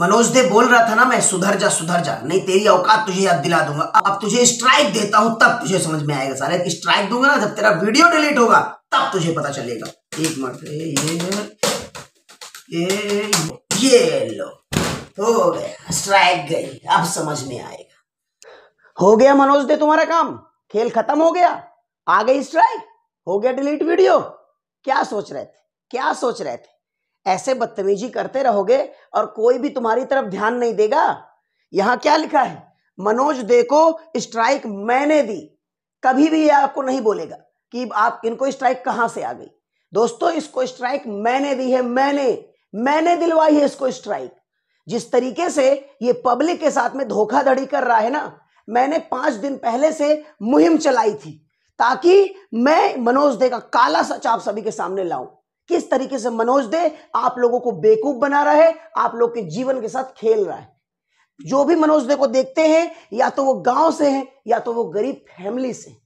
मनोज दे बोल रहा था ना मैं सुधर जा सुधर जा नहीं तेरी औकात तुझे याद दिला दूंगा अब तुझे स्ट्राइक देता हूं तब तुझे समझ में आएगा सारे स्ट्राइक दूंगा ना जब तेरा वीडियो डिलीट होगा तब तुझे पता चलेगा एक मिनट ये ये ये लो हो गया स्ट्राइक गई अब समझ में आएगा हो गया मनोज दे तुम्हारा काम खेल खत्म हो गया आ गई स्ट्राइक हो गया डिलीट वीडियो क्या सोच रहे थे क्या सोच रहे थे ऐसे बदतमीजी करते रहोगे और कोई भी तुम्हारी तरफ ध्यान नहीं देगा यहां क्या लिखा है मनोज देखो स्ट्राइक मैंने दी कभी भी ये आपको नहीं बोलेगा कि आप इनको स्ट्राइक कहां से आ गई दोस्तों इसको स्ट्राइक मैंने दी है मैंने मैंने दिलवाई है इसको स्ट्राइक जिस तरीके से ये पब्लिक के साथ में धोखाधड़ी कर रहा है ना मैंने पांच दिन पहले से मुहिम चलाई थी ताकि मैं मनोज देखा काला सच आप सभी के सामने लाऊं किस तरीके से मनोज दे आप लोगों को बेकूफ बना रहा है आप लोग के जीवन के साथ खेल रहा है जो भी मनोज दे को देखते हैं या तो वो गांव से हैं या तो वो गरीब फैमिली से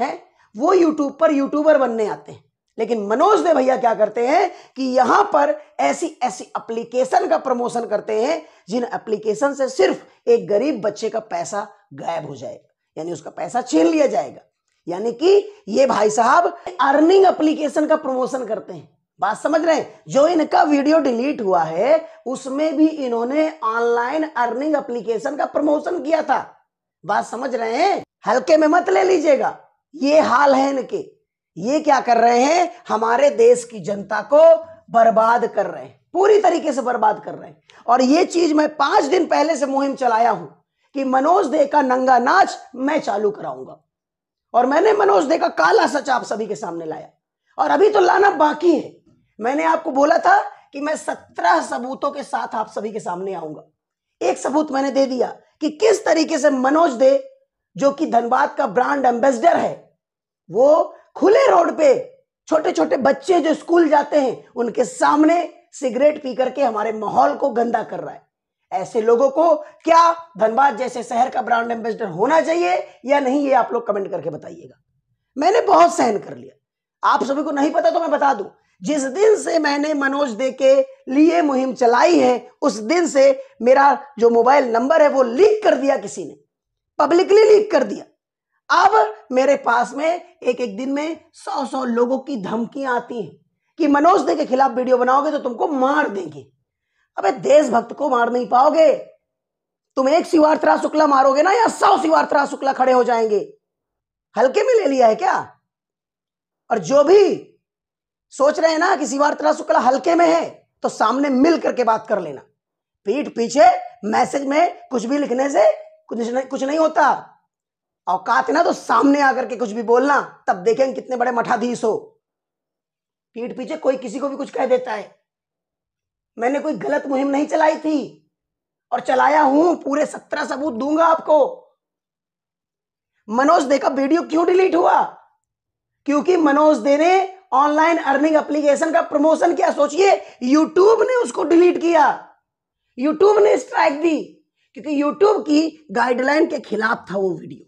हैं वो यूट्यूब पर यूट्यूबर बनने आते हैं लेकिन मनोज दे भैया क्या करते हैं कि यहां पर ऐसी ऐसी एप्लीकेशन का प्रमोशन करते हैं जिन एप्लीकेशन से सिर्फ एक गरीब बच्चे का पैसा गायब हो जाएगा यानी उसका पैसा छीन लिया जाएगा यानी कि ये भाई साहब अर्निंग एप्लीकेशन का प्रमोशन करते हैं बात समझ रहे हैं जो इनका वीडियो डिलीट हुआ है उसमें भी इन्होंने ऑनलाइन अर्निंग एप्लीकेशन का प्रमोशन किया था बात समझ रहे हैं हल्के में मत ले लीजिएगा ये हाल है इनके ये क्या कर रहे हैं हमारे देश की जनता को बर्बाद कर रहे हैं पूरी तरीके से बर्बाद कर रहे हैं और ये चीज मैं पांच दिन पहले से मुहिम चलाया हूं कि मनोज दे का नंगा नाच मैं चालू कराऊंगा और मैंने मनोज दे का काला सच आप सभी के सामने लाया और अभी तो लाना बाकी है मैंने आपको बोला था कि मैं सत्रह सबूतों के साथ आप सभी के सामने आऊंगा एक सबूत मैंने दे दिया कि किस तरीके से मनोज दे जो कि धनबाद का ब्रांड एम्बेसडर है वो खुले रोड पे छोटे छोटे बच्चे जो स्कूल जाते हैं उनके सामने सिगरेट पी करके हमारे माहौल को गंदा कर रहा है ऐसे लोगों को क्या धनबाद जैसे शहर का ब्रांड एम्बेसडर होना चाहिए या नहीं ये आप लोग कमेंट करके बताइएगा मैंने बहुत सहन कर लिया आप सभी को नहीं पता तो मैं बता दूं जिस दिन से मैंने मनोज दे के लिए मुहिम चलाई है उस दिन से मेरा जो मोबाइल नंबर है वो लीक कर दिया किसी ने पब्लिकली लीक कर दिया अब मेरे पास में एक एक दिन में सौ सौ लोगों की धमकियां आती हैं कि मनोज दे के खिलाफ वीडियो बनाओगे तो तुमको मार देंगे अबे देशभक्त को मार नहीं पाओगे तुम एक शिवार्थरा शुक्ला मारोगे ना या सौ शिवार्थरा शुक्ला खड़े हो जाएंगे हल्के में ले लिया है क्या और जो भी सोच रहे हैं ना कि शिवार्थला शुक्ला हल्के में है तो सामने मिल करके बात कर लेना पीठ पीछे मैसेज में कुछ भी लिखने से कुछ नहीं, कुछ नहीं होता औकात ना तो सामने आकर के कुछ भी बोलना तब देखेंगे कितने बड़े मठाधीश हो पीठ पीछे कोई किसी को भी कुछ कह देता है मैंने कोई गलत मुहिम नहीं चलाई थी और चलाया हूं पूरे सत्रह सबूत दूंगा आपको मनोज देखा वीडियो क्यों डिलीट हुआ क्योंकि मनोज दे ने ऑनलाइन अर्निंग एप्लीकेशन का प्रमोशन किया सोचिए यूट्यूब ने उसको डिलीट किया यूट्यूब ने स्ट्राइक दी क्योंकि यूट्यूब की गाइडलाइन के खिलाफ था वो वीडियो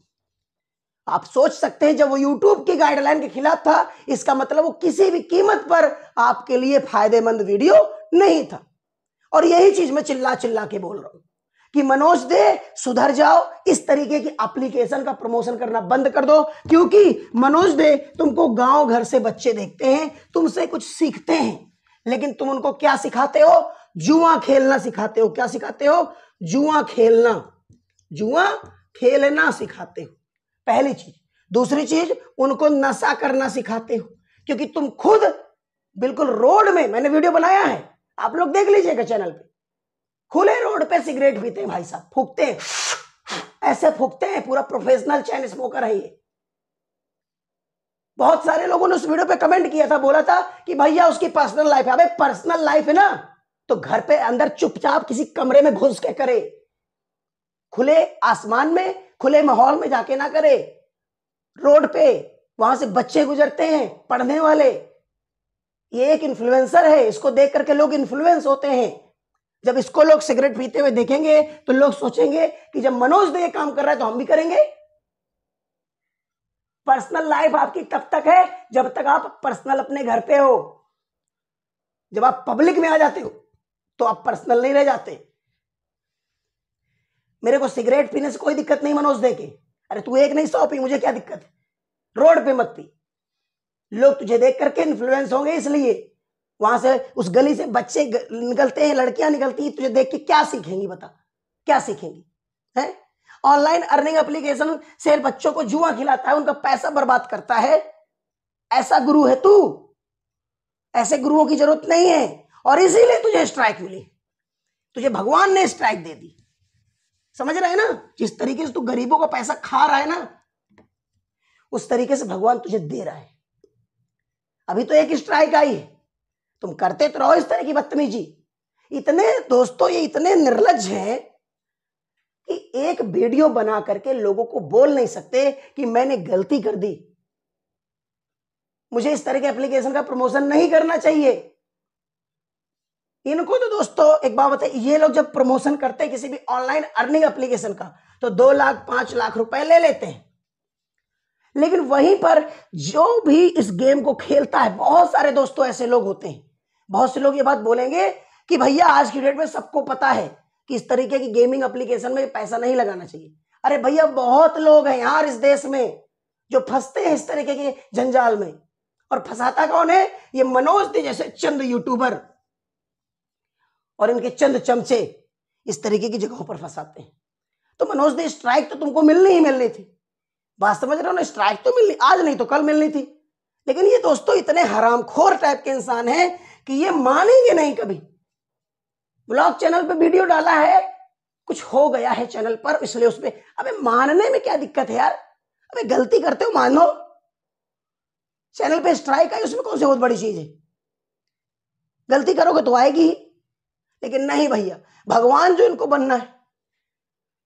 आप सोच सकते हैं जब वो यूट्यूब की गाइडलाइन के खिलाफ था इसका मतलब वो किसी भी कीमत पर आपके लिए फायदेमंद वीडियो नहीं था और यही चीज मैं चिल्ला चिल्ला के बोल रहा हूं कि मनोज दे सुधर जाओ इस तरीके की एप्लीकेशन का प्रमोशन करना बंद कर दो क्योंकि मनोज दे तुमको गांव घर से बच्चे देखते हैं तुमसे कुछ सीखते हैं लेकिन तुम उनको क्या सिखाते हो जुआ खेलना सिखाते हो क्या सिखाते हो जुआ खेलना जुआ खेलना सिखाते हो पहली चीज दूसरी चीज उनको नशा करना सिखाते हो क्योंकि तुम खुद बिल्कुल रोड में मैंने वीडियो बनाया है आप लोग देख लीजिएगा चैनल पे खुले रोड पे सिगरेट पीते हैं भाई साहब फूकते हैं ऐसे फूकते हैं पूरा प्रोफेशनल चैन स्मोकर है ये बहुत सारे लोगों ने उस वीडियो पे कमेंट किया था बोला था कि भैया उसकी पर्सनल लाइफ है अबे पर्सनल लाइफ है ना तो घर पे अंदर चुपचाप किसी कमरे में घुस के करे खुले आसमान में खुले माहौल में जाके ना करे रोड पे वहां से बच्चे गुजरते हैं पढ़ने वाले ये एक इन्फ्लुएंसर है इसको देख करके लोग इन्फ्लुएंस होते हैं जब इसको लोग सिगरेट पीते हुए देखेंगे तो लोग सोचेंगे कि जब मनोज दे काम कर रहा है तो हम भी करेंगे पर्सनल लाइफ आपकी तब तक है जब तक आप पर्सनल अपने घर पे हो जब आप पब्लिक में आ जाते हो तो आप पर्सनल नहीं रह जाते मेरे को सिगरेट पीने से कोई दिक्कत नहीं मनोज दे के अरे तू एक नहीं सौ पी मुझे क्या दिक्कत है रोड पे मत पी लोग तुझे देख करके इन्फ्लुएंस होंगे इसलिए वहां से उस गली से बच्चे निकलते हैं लड़कियां निकलती हैं तुझे देख के क्या सीखेंगी बता क्या सीखेंगी है ऑनलाइन अर्निंग एप्लीकेशन से बच्चों को जुआ खिलाता है उनका पैसा बर्बाद करता है ऐसा गुरु है तू ऐसे गुरुओं की जरूरत नहीं है और इसीलिए तुझे स्ट्राइक मिली तुझे भगवान ने स्ट्राइक दे दी समझ रहे हैं ना जिस तरीके से तू गरीबों का पैसा खा रहा है ना उस तरीके से भगवान तुझे दे रहा है अभी तो एक स्ट्राइक आई है तुम करते तो रहो इस तरह की बदतमीजी इतने दोस्तों ये इतने निर्लज हैं कि एक वीडियो बना करके लोगों को बोल नहीं सकते कि मैंने गलती कर दी मुझे इस तरह के एप्लीकेशन का प्रमोशन नहीं करना चाहिए इनको तो दोस्तों एक बात बताए ये लोग जब प्रमोशन करते हैं किसी भी ऑनलाइन अर्निंग एप्लीकेशन का तो दो लाख पांच लाख रुपए ले लेते हैं लेकिन वहीं पर जो भी इस गेम को खेलता है बहुत सारे दोस्तों ऐसे लोग होते हैं बहुत से लोग ये बात बोलेंगे कि भैया आज की डेट में सबको पता है कि इस तरीके की गेमिंग एप्लीकेशन में पैसा नहीं लगाना चाहिए अरे भैया बहुत लोग हैं यार इस देश में जो फंसते हैं इस तरीके के जंजाल में और फंसाता कौन है ये मनोज थे जैसे चंद यूट्यूबर और इनके चंद चमचे इस तरीके की जगहों पर फंसाते हैं तो मनोज ने स्ट्राइक तो तुमको मिलनी ही मिलनी थी बात समझ रहे हो ना स्ट्राइक तो मिलनी आज नहीं तो कल मिलनी थी लेकिन ये दोस्तों इतने हरामखोर टाइप के इंसान हैं कि ये मानेंगे नहीं कभी ब्लॉग चैनल पे वीडियो डाला है कुछ हो गया है चैनल पर इसलिए उसमें अबे मानने में क्या दिक्कत है यार अबे गलती करते हो मानो चैनल पे स्ट्राइक आई उसमें कौन सी बहुत बड़ी चीज है गलती करोगे तो आएगी ही लेकिन नहीं भैया भगवान जो इनको बनना है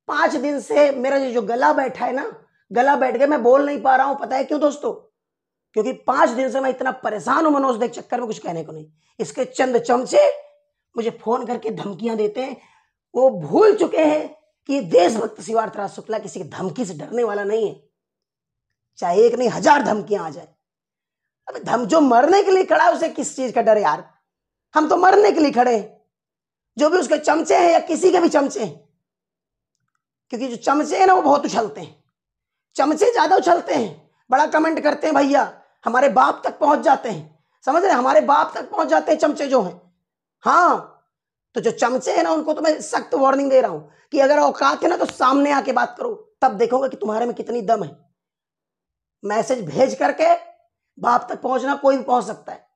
पांच दिन से मेरा जो गला बैठा है ना गला बैठ गया मैं बोल नहीं पा रहा हूं पता है क्यों दोस्तों क्योंकि पांच दिन से मैं इतना परेशान हूं मनोज देख चक्कर में कुछ कहने को नहीं इसके चंद चमचे मुझे फोन करके धमकियां देते हैं वो भूल चुके हैं कि देशभक्त शिवार्थ राज शुक्ला किसी की धमकी से डरने वाला नहीं है चाहे एक नहीं हजार धमकियां आ जाए अब धम जो मरने के लिए खड़ा है उसे किस चीज का डर यार हम तो मरने के लिए खड़े हैं जो भी उसके चमचे हैं या किसी के भी चमचे हैं क्योंकि जो चमचे हैं ना वो बहुत उछलते हैं चमचे ज्यादा उछलते हैं बड़ा कमेंट करते हैं भैया हमारे बाप तक पहुंच जाते हैं समझ रहे हमारे बाप तक पहुंच जाते हैं चमचे जो हैं हाँ तो जो चमचे हैं ना उनको तो मैं सख्त वार्निंग दे रहा हूं कि अगर औकात है ना तो सामने आके बात करो तब देखोगे कि तुम्हारे में कितनी दम है मैसेज भेज करके बाप तक पहुंचना कोई भी पहुंच सकता है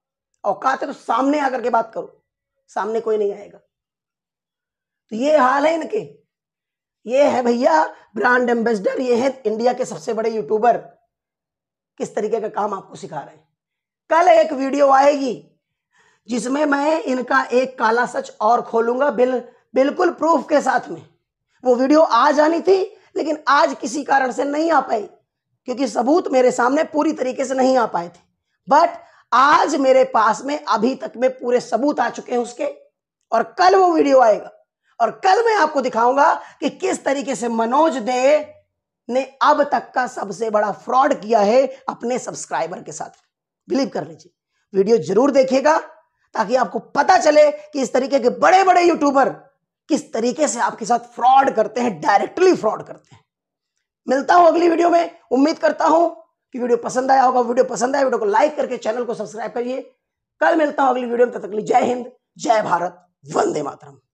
औकात है तो सामने आकर के बात करो सामने कोई नहीं आएगा तो ये हाल है इनके ये है भैया ब्रांड एम्बेसडर ये है इंडिया के सबसे बड़े यूट्यूबर किस तरीके का काम आपको सिखा रहे हैं कल एक वीडियो आएगी जिसमें मैं इनका एक काला सच और खोलूंगा बिल बिल्कुल प्रूफ के साथ में वो वीडियो आ जानी थी लेकिन आज किसी कारण से नहीं आ पाई क्योंकि सबूत मेरे सामने पूरी तरीके से नहीं आ पाए थे बट आज मेरे पास में अभी तक में पूरे सबूत आ चुके हैं उसके और कल वो वीडियो आएगा और कल मैं आपको दिखाऊंगा कि किस तरीके से मनोज दे ने अब तक का सबसे बड़ा फ्रॉड किया है अपने सब्सक्राइबर के साथ बिलीव कर लीजिए वीडियो जरूर देखिएगा ताकि आपको पता चले कि इस तरीके के बड़े बड़े यूट्यूबर किस तरीके से आपके साथ फ्रॉड करते हैं डायरेक्टली फ्रॉड करते हैं मिलता हूं अगली वीडियो में उम्मीद करता हूं कि वीडियो पसंद आया होगा वीडियो पसंद आया वीडियो को लाइक करके चैनल को सब्सक्राइब करिए कल मिलता हूं अगली वीडियो में तब तक जय हिंद जय भारत वंदे मातरम